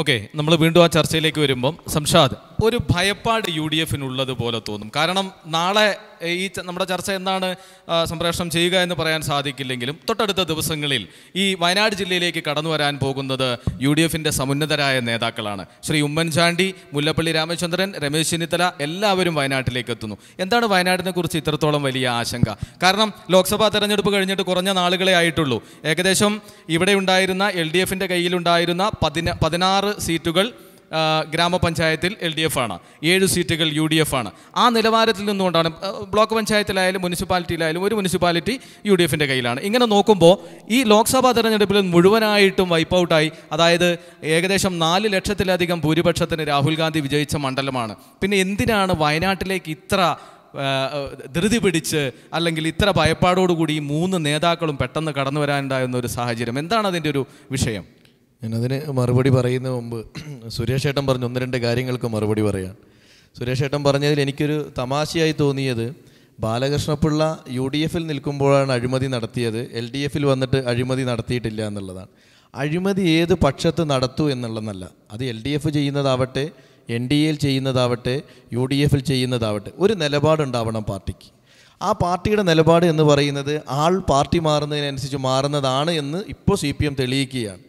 okay നമ്മൾ വീണ്ടും ആ ചർച്ചയിലേക്ക് വരുമ്പം സംഷാദ് ഒരു ഭയപ്പാട് യു ഡി പോലെ തോന്നും കാരണം നാളെ ഈ നമ്മുടെ ചർച്ച എന്താണ് സംപ്രേഷണം ചെയ്യുക എന്ന് പറയാൻ സാധിക്കില്ലെങ്കിലും തൊട്ടടുത്ത ദിവസങ്ങളിൽ ഈ വയനാട് ജില്ലയിലേക്ക് കടന്നു വരാൻ പോകുന്നത് യു ഡി എഫിൻ്റെ സമുന്നതരായ നേതാക്കളാണ് ശ്രീ ഉമ്മൻചാണ്ടി മുല്ലപ്പള്ളി രാമചന്ദ്രൻ രമേശ് ചെന്നിത്തല എല്ലാവരും വയനാട്ടിലേക്ക് എത്തുന്നു എന്താണ് വയനാടിനെ കുറിച്ച് ഇത്രത്തോളം വലിയ ആശങ്ക കാരണം ലോക്സഭാ തെരഞ്ഞെടുപ്പ് കഴിഞ്ഞിട്ട് കുറഞ്ഞ നാളുകളെ ആയിട്ടുള്ളൂ ഏകദേശം ഇവിടെ ഉണ്ടായിരുന്ന എൽ ഡി എഫിൻ്റെ കയ്യിലുണ്ടായിരുന്ന പതിന പതിനാറ് സീറ്റുകൾ ഗ്രാമപഞ്ചായത്തിൽ എൽ ഡി എഫ് ആണ് ഏഴ് സീറ്റുകൾ യു ഡി എഫ് ആണ് ആ നിലവാരത്തിൽ നിന്നുകൊണ്ടാണ് ബ്ലോക്ക് പഞ്ചായത്തിലായാലും മുനിസിപ്പാലിറ്റിയിലായാലും ഒരു മുനിസിപ്പാലിറ്റി യു ഡി എഫിൻ്റെ കയ്യിലാണ് ഇങ്ങനെ നോക്കുമ്പോൾ ഈ ലോക്സഭാ തെരഞ്ഞെടുപ്പിൽ മുഴുവനായിട്ടും വൈപ്പ് ഔട്ടായി അതായത് ഏകദേശം നാല് ലക്ഷത്തിലധികം ഭൂരിപക്ഷത്തിന് രാഹുൽ ഗാന്ധി വിജയിച്ച മണ്ഡലമാണ് പിന്നെ എന്തിനാണ് വയനാട്ടിലേക്ക് ഇത്ര ധൃതി പിടിച്ച് അല്ലെങ്കിൽ ഇത്ര ഭയപ്പാടോടുകൂടി ഈ മൂന്ന് നേതാക്കളും പെട്ടെന്ന് കടന്നു വരാനുണ്ടായിരുന്ന ഒരു സാഹചര്യം എന്താണ് അതിൻ്റെ ഒരു വിഷയം ഞാനതിന് മറുപടി പറയുന്ന മുമ്പ് സുരേഷ് ഏട്ടൻ പറഞ്ഞു ഒന്ന് രണ്ട് കാര്യങ്ങൾക്ക് മറുപടി പറയാം സുരേഷ് ഏട്ടൻ പറഞ്ഞതിൽ എനിക്കൊരു തമാശയായി തോന്നിയത് ബാലകൃഷ്ണപിള്ള യു ഡി എഫിൽ നിൽക്കുമ്പോഴാണ് അഴിമതി നടത്തിയത് എൽ ഡി എഫിൽ വന്നിട്ട് അഴിമതി നടത്തിയിട്ടില്ല എന്നുള്ളതാണ് അഴിമതി ഏത് പക്ഷത്ത് നടത്തൂ എന്നുള്ളതല്ല അത് എൽ ഡി എഫ് ചെയ്യുന്നതാവട്ടെ എൻ ഡി എയിൽ ചെയ്യുന്നതാവട്ടെ യു ഡി എഫിൽ ചെയ്യുന്നതാവട്ടെ ഒരു നിലപാടുണ്ടാവണം പാർട്ടിക്ക് ആ പാർട്ടിയുടെ നിലപാട് എന്ന് പറയുന്നത് ആൾ പാർട്ടി മാറുന്നതിനനുസരിച്ച് മാറുന്നതാണ് എന്ന് ഇപ്പോൾ സി പി എം തെളിയിക്കുകയാണ്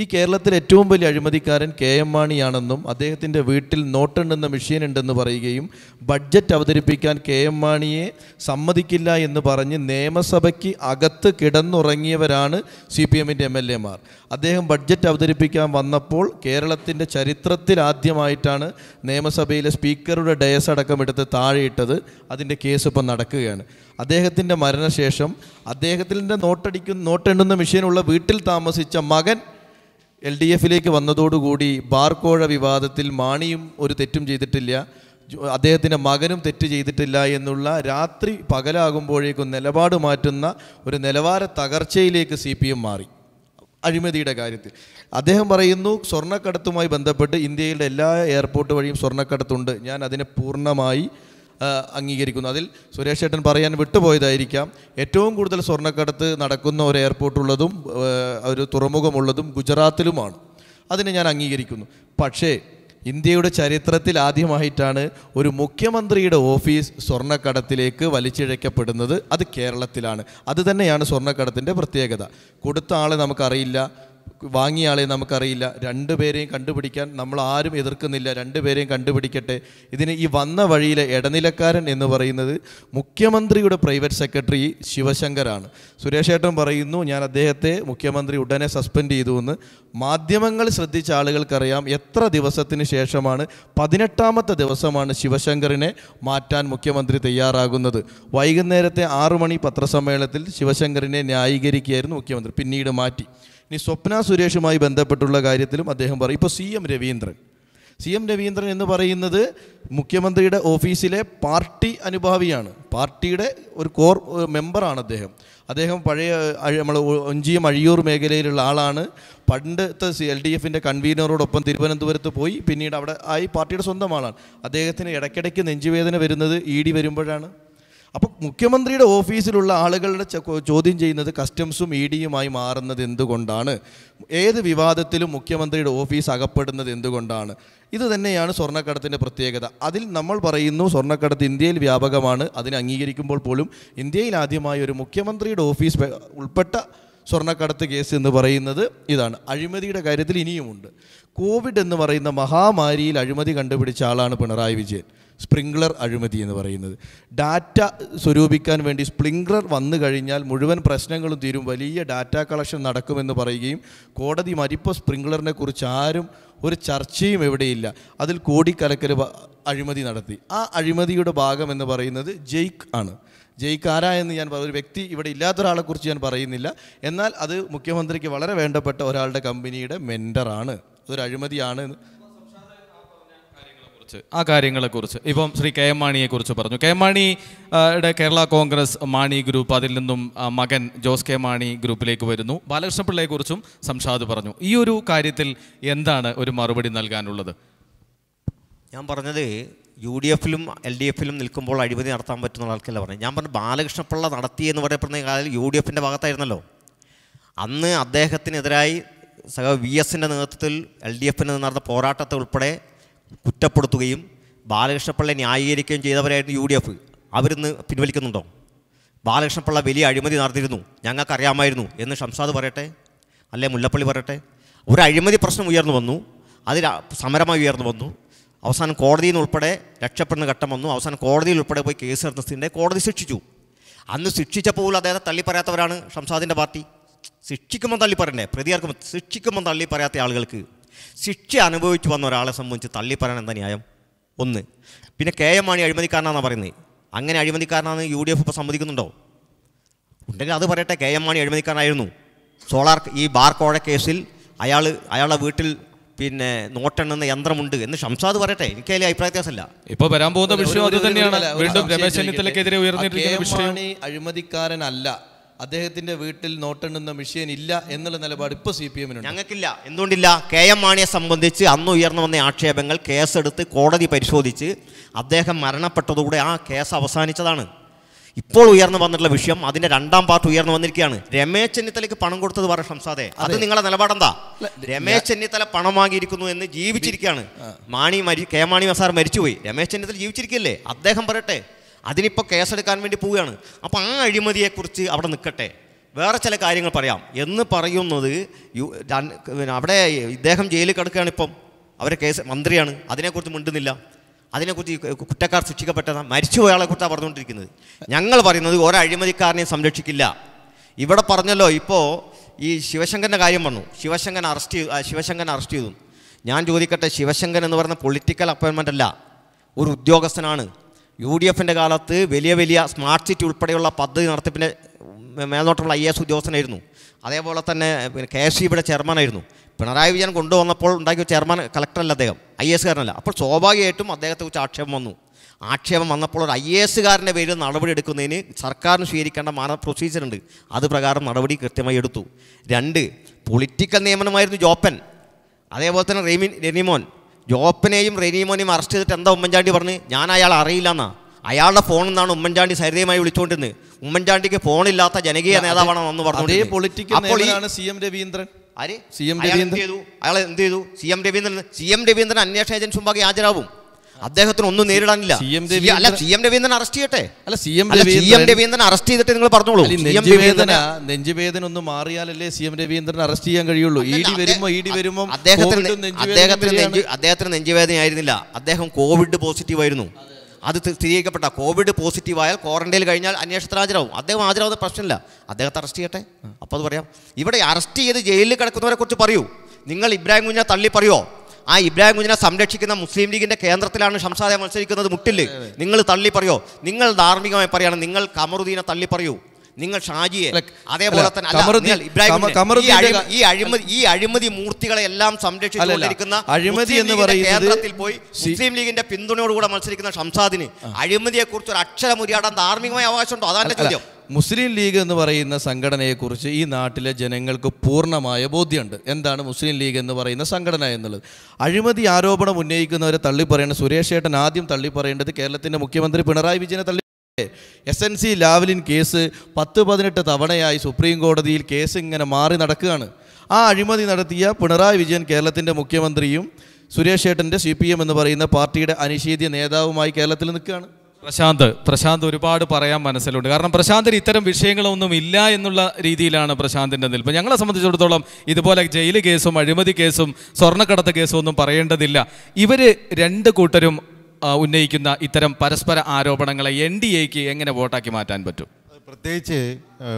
ഈ കേരളത്തിലെ ഏറ്റവും വലിയ അഴിമതിക്കാരൻ കെ എം മാണിയാണെന്നും അദ്ദേഹത്തിൻ്റെ വീട്ടിൽ നോട്ടെണ്ണുന്ന മെഷീൻ ഉണ്ടെന്ന് പറയുകയും ബഡ്ജറ്റ് അവതരിപ്പിക്കാൻ കെ എം മാണിയെ സമ്മതിക്കില്ല എന്ന് പറഞ്ഞ് നിയമസഭയ്ക്ക് അകത്ത് കിടന്നുറങ്ങിയവരാണ് സി പി എമ്മിൻ്റെ എം എൽ മാർ അദ്ദേഹം ബഡ്ജറ്റ് അവതരിപ്പിക്കാൻ വന്നപ്പോൾ കേരളത്തിൻ്റെ ചരിത്രത്തിൽ ആദ്യമായിട്ടാണ് നിയമസഭയിലെ സ്പീക്കറുടെ ഡയസ് അടക്കം എടുത്ത് താഴെയിട്ടത് അതിൻ്റെ കേസ് ഇപ്പം നടക്കുകയാണ് അദ്ദേഹത്തിൻ്റെ മരണശേഷം അദ്ദേഹത്തിൻ്റെ നോട്ടടിക്കുന്ന നോട്ടെണ്ണുന്ന മെഷീനുള്ള വീട്ടിൽ താമസിച്ച മകൻ എൽ ഡി എഫിലേക്ക് വന്നതോടുകൂടി ബാർക്കോഴ വിവാദത്തിൽ മാണിയും ഒരു തെറ്റും ചെയ്തിട്ടില്ല അദ്ദേഹത്തിൻ്റെ മകനും തെറ്റ് ചെയ്തിട്ടില്ല എന്നുള്ള രാത്രി പകലാകുമ്പോഴേക്കും നിലപാട് മാറ്റുന്ന ഒരു നിലവാര തകർച്ചയിലേക്ക് സി പി എം മാറി അഴിമതിയുടെ കാര്യത്തിൽ അദ്ദേഹം പറയുന്നു സ്വർണ്ണക്കടത്തുമായി ബന്ധപ്പെട്ട് ഇന്ത്യയിലെ എല്ലാ എയർപോർട്ട് വഴിയും സ്വർണ്ണക്കടത്തുണ്ട് ഞാൻ അതിനെ പൂർണ്ണമായി അംഗീകരിക്കുന്നു അതിൽ സുരേഷ് ഏട്ടൻ പറയാൻ വിട്ടുപോയതായിരിക്കാം ഏറ്റവും കൂടുതൽ സ്വർണ്ണക്കടത്ത് നടക്കുന്ന ഒരു എയർപോർട്ടുള്ളതും ഒരു തുറമുഖമുള്ളതും ഗുജറാത്തിലുമാണ് അതിനെ ഞാൻ അംഗീകരിക്കുന്നു പക്ഷേ ഇന്ത്യയുടെ ചരിത്രത്തിൽ ആദ്യമായിട്ടാണ് ഒരു മുഖ്യമന്ത്രിയുടെ ഓഫീസ് സ്വർണ്ണക്കടത്തിലേക്ക് വലിച്ചിഴക്കപ്പെടുന്നത് അത് കേരളത്തിലാണ് അത് തന്നെയാണ് സ്വർണ്ണക്കടത്തിൻ്റെ പ്രത്യേകത കൊടുത്ത ആളെ നമുക്കറിയില്ല ആളെ നമുക്കറിയില്ല രണ്ടുപേരെയും കണ്ടുപിടിക്കാൻ നമ്മൾ ആരും എതിർക്കുന്നില്ല രണ്ടുപേരെയും കണ്ടുപിടിക്കട്ടെ ഇതിന് ഈ വന്ന വഴിയിലെ ഇടനിലക്കാരൻ എന്ന് പറയുന്നത് മുഖ്യമന്ത്രിയുടെ പ്രൈവറ്റ് സെക്രട്ടറി ശിവശങ്കറാണ് സുരേഷ് ഏട്ടൻ പറയുന്നു ഞാൻ അദ്ദേഹത്തെ മുഖ്യമന്ത്രി ഉടനെ സസ്പെൻഡ് ചെയ്തു എന്ന് മാധ്യമങ്ങൾ ശ്രദ്ധിച്ച ആളുകൾക്കറിയാം എത്ര ദിവസത്തിന് ശേഷമാണ് പതിനെട്ടാമത്തെ ദിവസമാണ് ശിവശങ്കറിനെ മാറ്റാൻ മുഖ്യമന്ത്രി തയ്യാറാകുന്നത് വൈകുന്നേരത്തെ ആറു മണി പത്രസമ്മേളനത്തിൽ ശിവശങ്കറിനെ ന്യായീകരിക്കുകയായിരുന്നു മുഖ്യമന്ത്രി പിന്നീട് മാറ്റി ഇനി സ്വപ്ന സുരേഷുമായി ബന്ധപ്പെട്ടുള്ള കാര്യത്തിലും അദ്ദേഹം പറയും ഇപ്പോൾ C M Raveendran C M Raveendran എന്ന് പറയുന്നത് മുഖ്യമന്ത്രിയുടെ ഓഫീസിലെ പാർട്ടി അനുഭാവിയാണ് പാർട്ടിയുടെ ഒരു കോർ മെമ്പറാണ് അദ്ദേഹം അദ്ദേഹം പഴയ നമ്മൾ ഒഞ്ചിയും അഴിയൂർ മേഖലയിലുള്ള ആളാണ് പണ്ടത്തെ സി എൽ ഡി എഫിൻ്റെ കൺവീനറോടൊപ്പം തിരുവനന്തപുരത്ത് പോയി പിന്നീട് അവിടെ ആയി പാർട്ടിയുടെ സ്വന്തം ആളാണ് അദ്ദേഹത്തിന് ഇടയ്ക്കിടയ്ക്ക് നെഞ്ചുവേദന വരുന്നത് ഇ ഡി വരുമ്പോഴാണ് അപ്പോൾ മുഖ്യമന്ത്രിയുടെ ഓഫീസിലുള്ള ആളുകളുടെ ചോദ്യം ചെയ്യുന്നത് കസ്റ്റംസും ഇ e ഡിയുമായി മാറുന്നത് എന്തുകൊണ്ടാണ് ഏത് വിവാദത്തിലും മുഖ്യമന്ത്രിയുടെ ഓഫീസ് അകപ്പെടുന്നത് എന്തുകൊണ്ടാണ് ഇത് തന്നെയാണ് സ്വർണ്ണക്കടത്തിൻ്റെ പ്രത്യേകത അതിൽ നമ്മൾ പറയുന്നു സ്വർണ്ണക്കടത്ത് ഇന്ത്യയിൽ വ്യാപകമാണ് അതിനെ അംഗീകരിക്കുമ്പോൾ പോലും ഇന്ത്യയിൽ ആദ്യമായി ഒരു മുഖ്യമന്ത്രിയുടെ ഓഫീസ് ഉൾപ്പെട്ട സ്വർണ്ണക്കടത്ത് കേസ് എന്ന് പറയുന്നത് ഇതാണ് അഴിമതിയുടെ കാര്യത്തിൽ ഇനിയുമുണ്ട് കോവിഡ് എന്ന് പറയുന്ന മഹാമാരിയിൽ അഴിമതി കണ്ടുപിടിച്ച ആളാണ് പിണറായി വിജയൻ സ്പ്രിംഗ്ലർ അഴിമതി എന്ന് പറയുന്നത് ഡാറ്റ സ്വരൂപിക്കാൻ വേണ്ടി സ്പ്രിംഗ്ലർ വന്നു കഴിഞ്ഞാൽ മുഴുവൻ പ്രശ്നങ്ങളും തീരും വലിയ ഡാറ്റ കളക്ഷൻ നടക്കുമെന്ന് പറയുകയും കോടതി മരിപ്പോ സ്പ്രിംഗ്ലറിനെ കുറിച്ച് ആരും ഒരു ചർച്ചയും എവിടെയില്ല അതിൽ കോടിക്കലക്കൽ അഴിമതി നടത്തി ആ അഴിമതിയുടെ ഭാഗം എന്ന് പറയുന്നത് ജെയ്ക്ക് ആണ് ജയിക്ക് ആരാ എന്ന് ഞാൻ ഒരു വ്യക്തി ഇവിടെ ഇല്ലാത്ത ഒരാളെക്കുറിച്ച് ഞാൻ പറയുന്നില്ല എന്നാൽ അത് മുഖ്യമന്ത്രിക്ക് വളരെ വേണ്ടപ്പെട്ട ഒരാളുടെ കമ്പനിയുടെ മെൻറ്ററാണ് അതൊരു അഴിമതിയാണ് കുറിച്ച് ആ കാര്യങ്ങളെക്കുറിച്ച് ഇപ്പം ശ്രീ കെ എം മാണിയെക്കുറിച്ച് പറഞ്ഞു കെ എം മാണിയുടെ കേരള കോൺഗ്രസ് മാണി ഗ്രൂപ്പ് അതിൽ നിന്നും മകൻ ജോസ് കെ മാണി ഗ്രൂപ്പിലേക്ക് വരുന്നു കുറിച്ചും സംഷാദ് പറഞ്ഞു ഈ ഒരു കാര്യത്തിൽ എന്താണ് ഒരു മറുപടി നൽകാനുള്ളത് ഞാൻ പറഞ്ഞത് യു ഡി എഫിലും എൽ ഡി എഫിലും നിൽക്കുമ്പോൾ അഴിമതി നടത്താൻ പറ്റുന്ന ആൾക്കല്ല പറഞ്ഞു ഞാൻ പറഞ്ഞു ബാലകൃഷ്ണപിള്ള നടത്തിയെന്ന് പറയപ്പെടുന്ന കാലം യു ഡി എഫിൻ്റെ ഭാഗത്തായിരുന്നല്ലോ അന്ന് അദ്ദേഹത്തിനെതിരായി സഹ വി എസിൻ്റെ നേതൃത്വത്തിൽ എൽ ഡി എഫിന് നടന്ന പോരാട്ടത്തെ ഉൾപ്പെടെ കുറ്റപ്പെടുത്തുകയും ബാലകൃഷ്ണപിള്ള ന്യായീകരിക്കുകയും ചെയ്തവരായിരുന്നു യു ഡി എഫ് അവരിന്ന് പിൻവലിക്കുന്നുണ്ടോ ബാലകൃഷ്ണപിള്ള വലിയ അഴിമതി നടത്തിയിരുന്നു ഞങ്ങൾക്കറിയാമായിരുന്നു എന്ന് ഷംസാദ് പറയട്ടെ അല്ലെ മുല്ലപ്പള്ളി പറയട്ടെ ഒരു അഴിമതി പ്രശ്നം ഉയർന്നു വന്നു അതിൽ സമരമായി ഉയർന്നു വന്നു അവസാനം കോടതിയിൽ ഉൾപ്പെടെ രക്ഷപ്പെടുന്ന ഘട്ടം വന്നു അവസാനം കോടതിയിൽ ഉൾപ്പെടെ പോയി കേസ് സ്ഥിതി കോടതി ശിക്ഷിച്ചു അന്ന് ശിക്ഷിച്ചപ്പോൾ പോലും അദ്ദേഹത്തെ തള്ളിപ്പറയാത്തവരാണ് ഷംസാദിൻ്റെ പാർട്ടി ശിക്ഷിക്കുമ്പോൾ തള്ളിപ്പറയണ്ടേ പ്രതികാർക്കും ശിക്ഷിക്കുമ്പോൾ തള്ളിപ്പറയാത്ത ആളുകൾക്ക് ശിക്ഷ അനുഭവിച്ചു വന്ന ഒരാളെ സംബന്ധിച്ച് തള്ളിപ്പറയാൻ എന്താ ന്യായം ഒന്ന് പിന്നെ കെ എം മാണി അഴിമതിക്കാരനാണെന്നാണ് പറയുന്നത് അങ്ങനെ അഴിമതിക്കാരനാണെന്ന് യു ഡി എഫ് ഇപ്പോൾ സമ്മതിക്കുന്നുണ്ടോ ഉണ്ടെങ്കിൽ അത് പറയട്ടെ കെ എം മാണി അഴിമതിക്കാരനായിരുന്നു സോളാർ ഈ ബാർ കോഴ കേസിൽ അയാൾ അയാളുടെ വീട്ടിൽ പിന്നെ നോട്ടെണ്ണുന്ന യന്ത്രമുണ്ട് എന്ന് ഷംസാദ് പറയട്ടെ എനിക്ക് അതിലെ അഭിപ്രായ വ്യത്യാസമല്ല ഇപ്പൊ വരാൻ പോകുന്ന വിഷയം അത് തന്നെയാണ് വീണ്ടും രമേശ് ചെന്നിത്തലക്കെതിരെ ഉയർന്നിട്ടുള്ള വിഷയം അഴിമതിക്കാരനല്ല അദ്ദേഹത്തിന്റെ വീട്ടിൽ നോട്ടെണ്ണുന്ന മെഷീൻ ഇല്ല എന്നുള്ള നിലപാട് ഇപ്പൊ സി പി എമ്മിന് ഞങ്ങൾക്കില്ല എന്തുകൊണ്ടില്ല കെ എം മാണിയെ സംബന്ധിച്ച് അന്ന് ഉയർന്നു വന്ന ആക്ഷേപങ്ങൾ കേസെടുത്ത് കോടതി പരിശോധിച്ച് അദ്ദേഹം മരണപ്പെട്ടതോടെ ആ കേസ് അവസാനിച്ചതാണ് ഇപ്പോൾ ഉയർന്നു വന്നിട്ടുള്ള വിഷയം അതിന്റെ രണ്ടാം പാർട്ട് ഉയർന്നു വന്നിരിക്കുകയാണ് രമേശ് ചെന്നിത്തലയ്ക്ക് പണം കൊടുത്തത് പറ സംസാദേ അത് നിങ്ങളുടെ നിലപാടെന്താ രമേശ് ചെന്നിത്തല പണം വാങ്ങിയിരിക്കുന്നു എന്ന് ജീവിച്ചിരിക്കുകയാണ് മാണി മരി കെ മാണി മസാർ മരിച്ചുപോയി രമേശ് ചെന്നിത്തല ജീവിച്ചിരിക്കില്ലേ അദ്ദേഹം പറയട്ടെ അതിനിപ്പോൾ കേസെടുക്കാൻ വേണ്ടി പോവുകയാണ് അപ്പോൾ ആ അഴിമതിയെക്കുറിച്ച് അവിടെ നിൽക്കട്ടെ വേറെ ചില കാര്യങ്ങൾ പറയാം എന്ന് പറയുന്നത് അവിടെ ഇദ്ദേഹം ജയിലിൽ കിടക്കുകയാണ് ഇപ്പം അവരെ കേസ് മന്ത്രിയാണ് അതിനെക്കുറിച്ച് മിണ്ടുന്നില്ല അതിനെക്കുറിച്ച് കുറ്റക്കാർ ശിക്ഷിക്കപ്പെട്ടതാണ് മരിച്ചുപോയ ആളെക്കുറിച്ചാണ് പറഞ്ഞുകൊണ്ടിരിക്കുന്നത് ഞങ്ങൾ പറയുന്നത് ഓരോ അഴിമതിക്കാരനെയും സംരക്ഷിക്കില്ല ഇവിടെ പറഞ്ഞല്ലോ ഇപ്പോൾ ഈ ശിവശങ്കരൻ്റെ കാര്യം പറഞ്ഞു ശിവശങ്കൻ അറസ്റ്റ് ചെയ്തു ശിവശങ്കൻ അറസ്റ്റ് ചെയ്തു ഞാൻ ചോദിക്കട്ടെ ശിവശങ്കൻ എന്ന് പറയുന്ന പൊളിറ്റിക്കൽ അപ്പോയിൻമെൻ്റ് അല്ല ഒരു ഉദ്യോഗസ്ഥനാണ് യു ഡി എഫിൻ്റെ കാലത്ത് വലിയ വലിയ സ്മാർട്ട് സിറ്റി ഉൾപ്പെടെയുള്ള പദ്ധതി നടത്തിപ്പിൻ്റെ മേൽനോട്ടമുള്ള ഐ എസ് ഉദ്യോഗസ്ഥനായിരുന്നു അതേപോലെ തന്നെ കെ എസ് സിയുടെ ചെയർമാനായിരുന്നു പിണറായി വിജയൻ കൊണ്ടുവന്നപ്പോൾ ഉണ്ടാക്കിയ ചെയർമാൻ കളക്ടറല്ല അദ്ദേഹം ഐ കാരനല്ല അപ്പോൾ സ്വാഭാവികമായിട്ടും കുറിച്ച് ആക്ഷേപം വന്നു ആക്ഷേപം വന്നപ്പോൾ ഒരു ഐ എസുകാരൻ്റെ പേരിൽ നടപടി എടുക്കുന്നതിന് സർക്കാരിന് സ്വീകരിക്കേണ്ട മാന പ്രൊസീജിയറുണ്ട് അത് പ്രകാരം നടപടി കൃത്യമായി എടുത്തു രണ്ട് പൊളിറ്റിക്കൽ നിയമനമായിരുന്നു ജോപ്പൻ അതേപോലെ തന്നെ റെമി റെനിമോൻ ജോപ്പനെയും റെനീമോനെയും അറസ്റ്റ് ചെയ്തിട്ട് എന്താ ഉമ്മൻചാണ്ടി പറഞ്ഞ് ഞാൻ അയാൾ അറിയില്ലെന്നാ അയാളുടെ ഫോണിൽ നിന്നാണ് ഉമ്മൻചാണ്ടി സരിതയുമായി വിളിച്ചുകൊണ്ടിരുന്നത് ഉമ്മൻചാണ്ടിക്ക് ഫോണില്ലാത്ത ജനകീയ നേതാവാണെന്ന് അന്ന് പറഞ്ഞു സി രവീന്ദ്രൻ ആര് സി എം രവീന്ദ്രൻ അയാൾ എന്ത് ചെയ്തു C M Raveendran C M Raveendran അന്വേഷണ ഏജൻസി മുമ്പാകെ ഹാജരാവും അദ്ദേഹത്തിന് ഒന്നും നേരിടാനില്ല അല്ല സി എം രവീന്ദ്രൻ അറസ്റ്റ് ചെയ്യട്ടെ അല്ല C M C M Raveendran arrest ചെയ്തിട്ട് നിങ്ങൾ പറഞ്ഞോളൂ നെഞ്ചുവേദന നെഞ്ചുവേദന ഒന്ന് മാറിയാലല്ലേ സി എം രവീന്ദ്രൻ അറസ്റ്റ് ചെയ്യാൻ കഴിയുള്ളൂ ഇ ഡി വരുമ്പോ ഇ ഡി വരുമ്പോ അദ്ദേഹത്തിന് അദ്ദേഹത്തിന് നെഞ്ചു അദ്ദേഹത്തിന് നെഞ്ചുവേദന ആയിരുന്നില്ല അദ്ദേഹം കോവിഡ് പോസിറ്റീവ് ആയിരുന്നു അത് സ്ഥിരീകരിക്കപ്പെട്ട കോവിഡ് പോസിറ്റീവ് ആയാൽ ക്വാറന്റൈനിൽ കഴിഞ്ഞാൽ അന്വേഷണത്തിന് ഹാജരാവും അദ്ദേഹം ഹാജരാവുന്ന പ്രശ്നമില്ല അദ്ദേഹത്തെ അറസ്റ്റ് ചെയ്യട്ടെ അപ്പോൾ അത് പറയാം ഇവിടെ അറസ്റ്റ് ചെയ്ത് ജയിലിൽ കിടക്കുന്നവരെ കുറിച്ച് പറയൂ നിങ്ങൾ ഇബ്രാഹിം കുഞ്ഞ തള്ളി പറയുമോ ആ ഇബ്രാഹിം കുഞ്ഞിനെ സംരക്ഷിക്കുന്ന മുസ്ലിം ലീഗിന്റെ കേന്ദ്രത്തിലാണ് ഷംസാദെ മത്സരിക്കുന്നത് മുട്ടില് നിങ്ങൾ തള്ളി പറയോ നിങ്ങൾ ധാർമ്മികമായി പറയാണ് നിങ്ങൾ കമറുദ്ദീനെ തള്ളി പറയൂ നിങ്ങൾ ഷാജിയെ അതേപോലെ തന്നെ ഇബ്രാഹിം ഈ അഴിമതി ഈ അഴിമതി മൂർത്തികളെ എല്ലാം സംരക്ഷിച്ചുകൊണ്ടിരിക്കുന്ന അഴിമതി എന്ന് പറയുന്നത് കേന്ദ്രത്തിൽ പോയി മുസ്ലിം ലീഗിന്റെ പിന്തുണയോടുകൂടെ മത്സരിക്കുന്ന ഷംസാദിന് അഴിമതിയെ കുറിച്ച് ഒരു അക്ഷരമുരിയാടാൻ ധാർമ്മികമായ അവകാശമുണ്ടോ അതാണ് ചോദ്യം മുസ്ലിം ലീഗ് എന്ന് പറയുന്ന സംഘടനയെക്കുറിച്ച് ഈ നാട്ടിലെ ജനങ്ങൾക്ക് പൂർണ്ണമായ ബോധ്യമുണ്ട് എന്താണ് മുസ്ലിം ലീഗ് എന്ന് പറയുന്ന സംഘടന എന്നുള്ളത് അഴിമതി ആരോപണം ഉന്നയിക്കുന്നവരെ തള്ളിപ്പറയുന്ന സുരേഷ് ഏട്ടൻ ആദ്യം തള്ളിപ്പറയേണ്ടത് കേരളത്തിൻ്റെ മുഖ്യമന്ത്രി പിണറായി വിജയനെ തള്ളി S N C Lavalin case പത്ത് പതിനെട്ട് തവണയായി സുപ്രീം കോടതിയിൽ കേസ് ഇങ്ങനെ മാറി നടക്കുകയാണ് ആ അഴിമതി നടത്തിയ പിണറായി വിജയൻ കേരളത്തിൻ്റെ മുഖ്യമന്ത്രിയും സുരേഷ് ഏട്ടൻ്റെ സി പി എം എന്ന് പറയുന്ന പാർട്ടിയുടെ അനിഷേധ്യ നേതാവുമായി കേരളത്തിൽ നിൽക്കുകയാണ് പ്രശാന്ത് പ്രശാന്ത് ഒരുപാട് പറയാൻ മനസ്സിലുണ്ട് കാരണം പ്രശാന്തിന് ഇത്തരം വിഷയങ്ങളൊന്നും ഇല്ല എന്നുള്ള രീതിയിലാണ് പ്രശാന്തിൻ്റെ നിൽപ്പ് ഞങ്ങളെ സംബന്ധിച്ചിടത്തോളം ഇതുപോലെ ജയിൽ കേസും അഴിമതി കേസും സ്വർണ്ണക്കടത്ത് കേസും ഒന്നും പറയേണ്ടതില്ല ഇവർ രണ്ട് കൂട്ടരും ഉന്നയിക്കുന്ന ഇത്തരം പരസ്പര ആരോപണങ്ങളെ എൻ ഡി എക്ക് എങ്ങനെ വോട്ടാക്കി മാറ്റാൻ പറ്റും പ്രത്യേകിച്ച്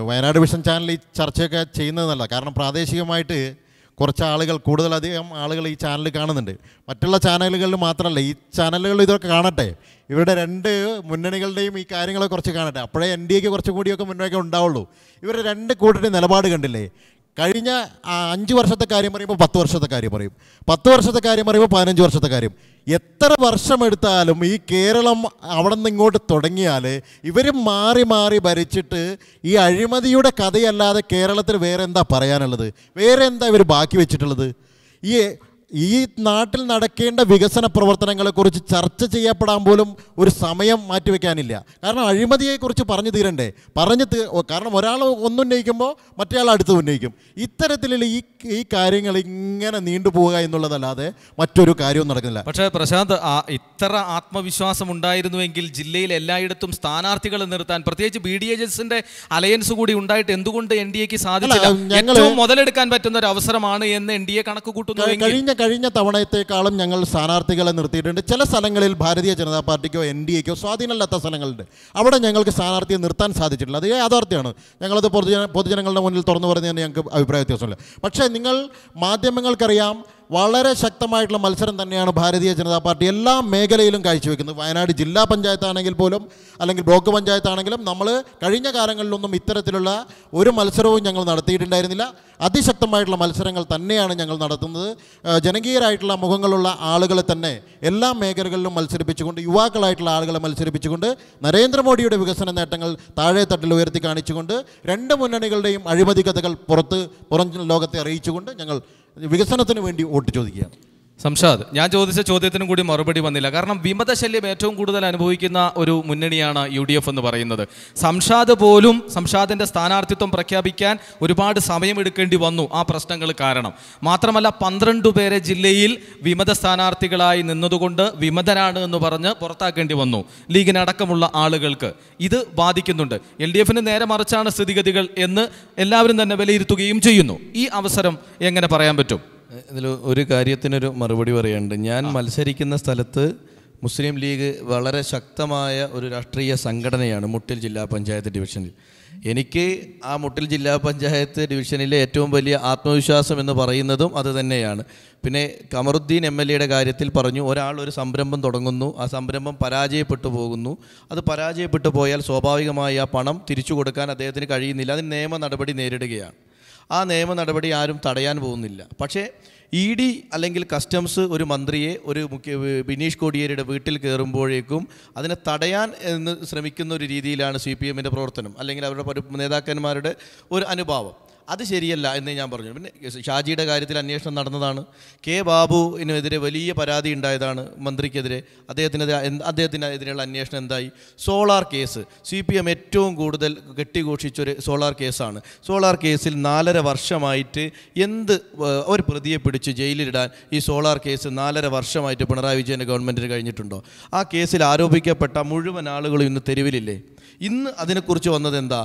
വയനാട് വിഷൻ ചാനൽ ഈ ചർച്ചയൊക്കെ ചെയ്യുന്നതെന്നല്ല കാരണം പ്രാദേശികമായിട്ട് കുറച്ച് ആളുകൾ കൂടുതലധികം ആളുകൾ ഈ ചാനൽ കാണുന്നുണ്ട് മറ്റുള്ള ചാനലുകളിൽ മാത്രമല്ല ഈ ചാനലുകൾ ഇതൊക്കെ കാണട്ടെ ഇവരുടെ രണ്ട് മുന്നണികളുടെയും ഈ കാര്യങ്ങളെ കുറച്ച് കാണട്ടെ അപ്പോഴേ എൻ ഡി എക്ക് കുറച്ചും കൂടിയൊക്കെ മുന്നോക്കെ ഉണ്ടാവുള്ളൂ ഇവരുടെ രണ്ട് കൂട്ടരുടെ നിലപാട് കണ്ടില്ലേ കഴിഞ്ഞ അഞ്ച് വർഷത്തെ കാര്യം പറയുമ്പോൾ പത്ത് വർഷത്തെ കാര്യം പറയും പത്ത് വർഷത്തെ കാര്യം പറയുമ്പോൾ പതിനഞ്ച് വർഷത്തെ കാര്യം എത്ര വർഷമെടുത്താലും ഈ കേരളം അവിടെ നിന്ന് ഇങ്ങോട്ട് തുടങ്ങിയാൽ ഇവർ മാറി മാറി ഭരിച്ചിട്ട് ഈ അഴിമതിയുടെ കഥയല്ലാതെ കേരളത്തിൽ വേറെ എന്താ പറയാനുള്ളത് വേറെ എന്താ ഇവർ ബാക്കി വെച്ചിട്ടുള്ളത് ഈ ഈ നാട്ടിൽ നടക്കേണ്ട വികസന പ്രവർത്തനങ്ങളെക്കുറിച്ച് ചർച്ച ചെയ്യപ്പെടാൻ പോലും ഒരു സമയം മാറ്റിവെക്കാനില്ല കാരണം അഴിമതിയെക്കുറിച്ച് പറഞ്ഞു തീരണ്ടേ പറഞ്ഞു കാരണം ഒരാൾ ഒന്നുന്നയിക്കുമ്പോൾ മറ്റേയാൾ അടുത്ത് ഉന്നയിക്കും ഇത്തരത്തിലുള്ള ഈ ഈ കാര്യങ്ങൾ ഇങ്ങനെ നീണ്ടുപോകുക എന്നുള്ളതല്ലാതെ മറ്റൊരു കാര്യവും നടക്കുന്നില്ല പക്ഷേ പ്രശാന്ത് ഇത്ര ആത്മവിശ്വാസം ഉണ്ടായിരുന്നുവെങ്കിൽ ജില്ലയിൽ എല്ലായിടത്തും സ്ഥാനാർത്ഥികളെ നിർത്താൻ പ്രത്യേകിച്ച് ബി ഡി എജസിന്റെ അലയൻസ് കൂടി ഉണ്ടായിട്ട് എന്തുകൊണ്ട് എൻ ഡി എക്ക് സാധിച്ചില്ല ഏറ്റവും മുതലെടുക്കാൻ പറ്റുന്ന ഒരു അവസരമാണ് എന്ന് എൻ ഡി എ കണക്ക് കൂട്ടുന്നു കഴിഞ്ഞ കഴിഞ്ഞ തവണയത്തേക്കാളും ഞങ്ങൾ സ്ഥാനാർത്ഥികളെ നിർത്തിയിട്ടുണ്ട് ചില സ്ഥലങ്ങളിൽ ഭാരതീയ ജനതാ പാർട്ടിക്കോ എൻ ഡി എക്കോ സ്വാധീനമില്ലാത്ത സ്ഥലങ്ങളുണ്ട് അവിടെ ഞങ്ങൾക്ക് സ്ഥാനാർത്ഥിയെ നിർത്താൻ സാധിച്ചിട്ടില്ല അത് യാഥാർത്ഥ്യമാണ് ഞങ്ങളത് പൊതുജന പൊതുജനങ്ങളുടെ മുന്നിൽ തുറന്നു പറഞ്ഞതിന് ഞങ്ങൾക്ക് അഭിപ്രായ വ്യത്യാസമില്ല പക്ഷേ നിങ്ങൾ മാധ്യമങ്ങൾക്കറിയാം വളരെ ശക്തമായിട്ടുള്ള മത്സരം തന്നെയാണ് ഭാരതീയ ജനതാ പാർട്ടി എല്ലാ മേഖലയിലും കാഴ്ചവെക്കുന്നത് വയനാട് ജില്ലാ പഞ്ചായത്താണെങ്കിൽ പോലും അല്ലെങ്കിൽ ബ്ലോക്ക് പഞ്ചായത്താണെങ്കിലും നമ്മൾ കഴിഞ്ഞ കാലങ്ങളിലൊന്നും ഇത്തരത്തിലുള്ള ഒരു മത്സരവും ഞങ്ങൾ നടത്തിയിട്ടുണ്ടായിരുന്നില്ല അതിശക്തമായിട്ടുള്ള മത്സരങ്ങൾ തന്നെയാണ് ഞങ്ങൾ നടത്തുന്നത് ജനകീയരായിട്ടുള്ള മുഖങ്ങളുള്ള ആളുകളെ തന്നെ എല്ലാ മേഖലകളിലും മത്സരിപ്പിച്ചുകൊണ്ട് യുവാക്കളായിട്ടുള്ള ആളുകളെ മത്സരിപ്പിച്ചുകൊണ്ട് നരേന്ദ്രമോദിയുടെ വികസന നേട്ടങ്ങൾ താഴെ തട്ടിൽ ഉയർത്തി കാണിച്ചുകൊണ്ട് രണ്ട് മുന്നണികളുടെയും അഴിമതി കഥകൾ പുറത്ത് പുറം ലോകത്തെ അറിയിച്ചുകൊണ്ട് ഞങ്ങൾ വികസനത്തിന് വേണ്ടി വോട്ട് ചോദിക്കുകയാണ് സംഷാദ് ഞാൻ ചോദിച്ച ചോദ്യത്തിനും കൂടി മറുപടി വന്നില്ല കാരണം വിമതശല്യം ഏറ്റവും കൂടുതൽ അനുഭവിക്കുന്ന ഒരു മുന്നണിയാണ് യു ഡി എഫ് എന്ന് പറയുന്നത് സംഷാദ് പോലും സംഷാദിൻ്റെ സ്ഥാനാർത്ഥിത്വം പ്രഖ്യാപിക്കാൻ ഒരുപാട് സമയമെടുക്കേണ്ടി വന്നു ആ പ്രശ്നങ്ങൾ കാരണം മാത്രമല്ല പന്ത്രണ്ട് പേരെ ജില്ലയിൽ വിമത സ്ഥാനാർത്ഥികളായി നിന്നതുകൊണ്ട് വിമതരാണ് എന്ന് പറഞ്ഞ് പുറത്താക്കേണ്ടി വന്നു ലീഗിനടക്കമുള്ള ആളുകൾക്ക് ഇത് ബാധിക്കുന്നുണ്ട് എൽ ഡി എഫിന് നേരെ മറിച്ചാണ് സ്ഥിതിഗതികൾ എന്ന് എല്ലാവരും തന്നെ വിലയിരുത്തുകയും ചെയ്യുന്നു ഈ അവസരം എങ്ങനെ പറയാൻ പറ്റും ഇതിൽ ഒരു കാര്യത്തിനൊരു മറുപടി പറയുന്നുണ്ട് ഞാൻ മത്സരിക്കുന്ന സ്ഥലത്ത് മുസ്ലിം ലീഗ് വളരെ ശക്തമായ ഒരു രാഷ്ട്രീയ സംഘടനയാണ് മുട്ടിൽ ജില്ലാ പഞ്ചായത്ത് ഡിവിഷനിൽ എനിക്ക് ആ മുട്ടിൽ ജില്ലാ പഞ്ചായത്ത് ഡിവിഷനിലെ ഏറ്റവും വലിയ ആത്മവിശ്വാസം എന്ന് പറയുന്നതും അത് തന്നെയാണ് പിന്നെ കമറുദ്ദീൻ എം എൽ എയുടെ കാര്യത്തിൽ പറഞ്ഞു ഒരാൾ ഒരു സംരംഭം തുടങ്ങുന്നു ആ സംരംഭം പരാജയപ്പെട്ടു പോകുന്നു അത് പരാജയപ്പെട്ടു പോയാൽ സ്വാഭാവികമായി ആ പണം തിരിച്ചു കൊടുക്കാൻ അദ്ദേഹത്തിന് കഴിയുന്നില്ല അതിന് നിയമ നടപടി നേരിടുകയാണ് ആ നിയമ നടപടി ആരും തടയാൻ പോകുന്നില്ല പക്ഷേ ഇ ഡി അല്ലെങ്കിൽ കസ്റ്റംസ് ഒരു മന്ത്രിയെ ഒരു മുഖ്യ ബിനീഷ് കോടിയേരിയുടെ വീട്ടിൽ കയറുമ്പോഴേക്കും അതിനെ തടയാൻ എന്ന് ശ്രമിക്കുന്ന ഒരു രീതിയിലാണ് സി പി എമ്മിൻ്റെ പ്രവർത്തനം അല്ലെങ്കിൽ അവരുടെ നേതാക്കന്മാരുടെ ഒരു അനുഭാവം അത് ശരിയല്ല എന്ന് ഞാൻ പറഞ്ഞു പിന്നെ ഷാജിയുടെ കാര്യത്തിൽ അന്വേഷണം നടന്നതാണ് കെ ബാബുവിനെതിരെ വലിയ പരാതി ഉണ്ടായതാണ് മന്ത്രിക്കെതിരെ അദ്ദേഹത്തിനെതിരെ അദ്ദേഹത്തിനെതിരെയുള്ള അന്വേഷണം എന്തായി solar case C P M ഏറ്റവും കൂടുതൽ കെട്ടിഘോഷിച്ചൊരു സോളാർ കേസാണ് സോളാർ കേസിൽ നാലര വർഷമായിട്ട് എന്ത് ഒരു പ്രതിയെ പിടിച്ച് ജയിലിലിടാൻ ഈ സോളാർ കേസ് നാലര വർഷമായിട്ട് പിണറായി വിജയൻ്റെ ഗവൺമെൻറ്റിന് കഴിഞ്ഞിട്ടുണ്ടോ ആ കേസിൽ ആരോപിക്കപ്പെട്ട മുഴുവൻ ആളുകളും ഇന്ന് തെരുവിലില്ലേ ഇന്ന് അതിനെക്കുറിച്ച് വന്നത് എന്താ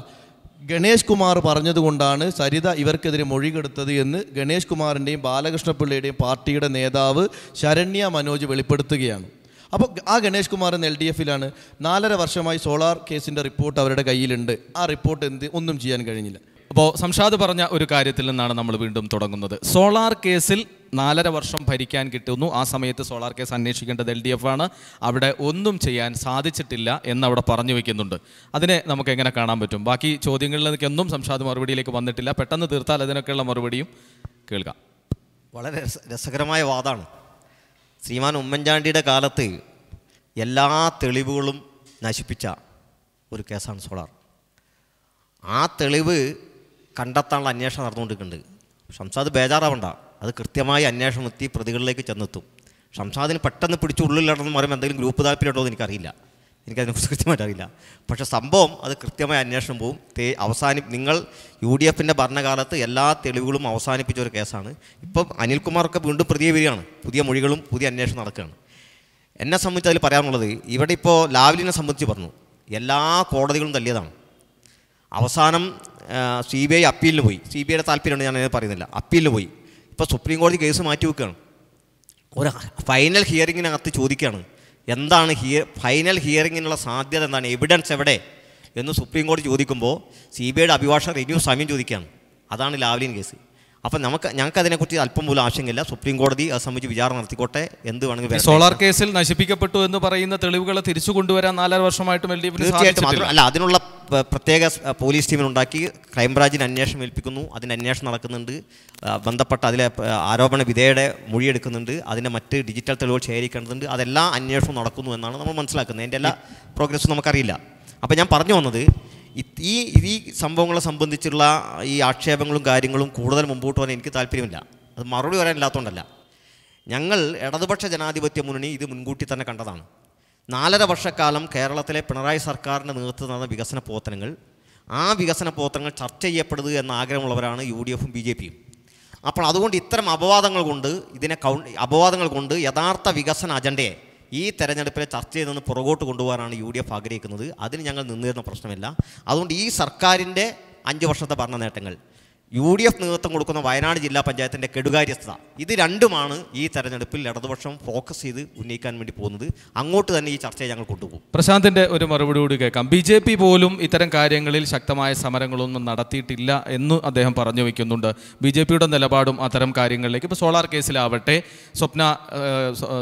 ഗണേഷ് കുമാർ പറഞ്ഞതുകൊണ്ടാണ് സരിത ഇവർക്കെതിരെ മൊഴികെടുത്തത് എന്ന് ഗണേഷ് കുമാറിൻ്റെയും ബാലകൃഷ്ണപിള്ളയുടെയും പാർട്ടിയുടെ നേതാവ് ശരണ്യ മനോജ് വെളിപ്പെടുത്തുകയാണ് അപ്പോൾ ആ ഗണേഷ് കുമാർ എന്ന എൽ ഡി എഫിലാണ് നാലര വർഷമായി സോളാർ കേസിൻ്റെ റിപ്പോർട്ട് അവരുടെ കയ്യിലുണ്ട് ആ റിപ്പോർട്ട് എന്ത് ഒന്നും ചെയ്യാൻ കഴിഞ്ഞില്ല അപ്പോൾ സംഷാദ് പറഞ്ഞ ഒരു കാര്യത്തിൽ നിന്നാണ് നമ്മൾ വീണ്ടും തുടങ്ങുന്നത് സോളാർ കേസിൽ നാലര വർഷം ഭരിക്കാൻ കിട്ടുന്നു ആ സമയത്ത് സോളാർ കേസ് അന്വേഷിക്കേണ്ടത് എൽ ഡി എഫ് ആണ് അവിടെ ഒന്നും ചെയ്യാൻ സാധിച്ചിട്ടില്ല എന്നവിടെ പറഞ്ഞു വെക്കുന്നുണ്ട് അതിനെ നമുക്ക് എങ്ങനെ കാണാൻ പറ്റും ബാക്കി ചോദ്യങ്ങളിലേക്കൊന്നും സംഷാദ് മറുപടിയിലേക്ക് വന്നിട്ടില്ല പെട്ടെന്ന് തീർത്താൽ അതിനൊക്കെയുള്ള മറുപടിയും കേൾക്കാം വളരെ രസകരമായ വാദമാണ് ശ്രീമാൻ ഉമ്മൻചാണ്ടിയുടെ കാലത്ത് എല്ലാ തെളിവുകളും നശിപ്പിച്ച ഒരു കേസാണ് സോളാർ ആ തെളിവ് കണ്ടെത്താനുള്ള അന്വേഷണം നടന്നുകൊണ്ടിരിക്കുന്നുണ്ട് ഷംസാദ് ബേജാറാവണ്ട അത് കൃത്യമായ അന്വേഷണം എത്തി പ്രതികളിലേക്ക് ചെന്നെത്തും ഷംസാദിന് പെട്ടെന്ന് പിടിച്ച് ഉള്ളിലിടണമെന്ന് പറയുമ്പോൾ എന്തെങ്കിലും ഗ്രൂപ്പ് താല്പര്യമുണ്ടോ എന്ന് എനിക്കറിയില്ല എനിക്കതിനെക്കുറിച്ച് കൃത്യമായിട്ട് അറിയില്ല പക്ഷെ സംഭവം അത് കൃത്യമായ അന്വേഷണം പോവും തേ അവസാനി നിങ്ങൾ യു ഡി എഫിൻ്റെ ഭരണകാലത്ത് എല്ലാ തെളിവുകളും അവസാനിപ്പിച്ച ഒരു കേസാണ് ഇപ്പം അനിൽകുമാറൊക്കെ വീണ്ടും പ്രതിയെ വരികയാണ് പുതിയ മൊഴികളും പുതിയ അന്വേഷണം നടക്കുകയാണ് എന്നെ സംബന്ധിച്ച് അതിൽ പറയാനുള്ളത് ഇവിടെ ഇപ്പോൾ ലാവ്ലിനെ സംബന്ധിച്ച് പറഞ്ഞു എല്ലാ കോടതികളും തല്ലിയതാണ് അവസാനം സി ബി ഐ അപ്പീലിന് പോയി സി ബി ഐയുടെ താല്പര്യമാണ് ഞാൻ അതിനെ പറയുന്നില്ല അപ്പീലിന് പോയി ഇപ്പോൾ സുപ്രീം കോടതി കേസ് മാറ്റി വെക്കുകയാണ് ഒരു ഫൈനൽ ഹിയറിങ്ങിനകത്ത് ചോദിക്കുകയാണ് എന്താണ് ഹിയ ഫൈനൽ ഹിയറിങ്ങിനുള്ള സാധ്യത എന്താണ് എവിഡൻസ് എവിടെ എന്ന് സുപ്രീം കോടതി ചോദിക്കുമ്പോൾ സി ബി ഐയുടെ അഭിഭാഷകർ ഇനിയും സമയം ചോദിക്കുകയാണ് അതാണ് ലാവ്ലിൻ കേസ് അപ്പം നമുക്ക് ഞങ്ങൾക്ക് അതിനെക്കുറിച്ച് അല്പം പോലും ആശങ്കയില്ല സുപ്രീം കോടതി അത് സംബന്ധിച്ച് വിചാരണ നടത്തിക്കോട്ടെ എന്ത് വേണമെങ്കിൽ സോളാർ കേസിൽ നശിപ്പിക്കപ്പെട്ടു എന്ന് പറയുന്ന തെളിവുകളെ തിരിച്ചു കൊണ്ടുവരാൻ നാലര വർഷമായിട്ടും എൽ ഡി തീർച്ചയായിട്ടും അല്ല അതിനുള്ള പ്രത്യേക പോലീസ് ടീമിനുണ്ടാക്കി ക്രൈംബ്രാഞ്ചിന് അന്വേഷണം ഏൽപ്പിക്കുന്നു അതിന് അന്വേഷണം നടക്കുന്നുണ്ട് ബന്ധപ്പെട്ട അതിലെ ആരോപണ വിധേയുടെ മൊഴിയെടുക്കുന്നുണ്ട് അതിൻ്റെ മറ്റ് ഡിജിറ്റൽ തെളിവുകൾ ശേഖരിക്കേണ്ടതുണ്ട് അതെല്ലാം അന്വേഷണം നടക്കുന്നു എന്നാണ് നമ്മൾ മനസ്സിലാക്കുന്നത് എൻ്റെ എല്ലാ പ്രോഗ്രസ്സും നമുക്കറിയില്ല അപ്പോൾ ഞാൻ പറഞ്ഞു വന്നത് ഈ ഈ സംഭവങ്ങളെ സംബന്ധിച്ചുള്ള ഈ ആക്ഷേപങ്ങളും കാര്യങ്ങളും കൂടുതൽ മുമ്പോട്ട് പോകാൻ എനിക്ക് താല്പര്യമില്ല അത് മറുപടി വരാനില്ലാത്തതുകൊണ്ടല്ല ഞങ്ങൾ ഇടതുപക്ഷ ജനാധിപത്യ മുന്നണി ഇത് മുൻകൂട്ടി തന്നെ കണ്ടതാണ് നാലര വർഷക്കാലം കേരളത്തിലെ പിണറായി സർക്കാരിൻ്റെ നേതൃത്വത്തിൽ നടന്ന വികസന പ്രവർത്തനങ്ങൾ ആ വികസന പ്രവർത്തനങ്ങൾ ചർച്ച ചെയ്യപ്പെടുന്നത് എന്ന ആഗ്രഹമുള്ളവരാണ് യു ഡി എഫും ബി ജെ പിയും അപ്പോൾ അതുകൊണ്ട് ഇത്തരം അപവാദങ്ങൾ കൊണ്ട് ഇതിനെ കൗ അപവാദങ്ങൾ കൊണ്ട് യഥാർത്ഥ വികസന അജണ്ടയെ ഈ തെരഞ്ഞെടുപ്പിലെ ചർച്ചയിൽ നിന്ന് പുറകോട്ട് കൊണ്ടുപോകാനാണ് യു ഡി എഫ് ആഗ്രഹിക്കുന്നത് അതിന് ഞങ്ങൾ നിന്നിരുന്ന പ്രശ്നമില്ല അതുകൊണ്ട് ഈ സർക്കാരിൻ്റെ അഞ്ച് വർഷത്തെ ഭരണ നേട്ടങ്ങൾ യു ഡി എഫ് നേതൃത്വം കൊടുക്കുന്ന വയനാട് ജില്ലാ പഞ്ചായത്തിൻ്റെ കെടുകാര്യസ്ഥത ഇത് രണ്ടുമാണ് ഈ തെരഞ്ഞെടുപ്പിൽ ഇടതുപക്ഷം ഫോക്കസ് ചെയ്ത് ഉന്നയിക്കാൻ വേണ്ടി പോകുന്നത് അങ്ങോട്ട് തന്നെ ഈ ചർച്ചയെ ഞങ്ങൾ കൊണ്ടുപോകും പ്രശാന്തിൻ്റെ ഒരു മറുപടി കൂടി കേൾക്കാം ബി ജെ പി പോലും ഇത്തരം കാര്യങ്ങളിൽ ശക്തമായ സമരങ്ങളൊന്നും നടത്തിയിട്ടില്ല എന്ന് അദ്ദേഹം പറഞ്ഞു വയ്ക്കുന്നുണ്ട് ബി ജെ പിയുടെ നിലപാടും അത്തരം കാര്യങ്ങളിലേക്ക് ഇപ്പോൾ സോളാർ കേസിലാവട്ടെ സ്വപ്ന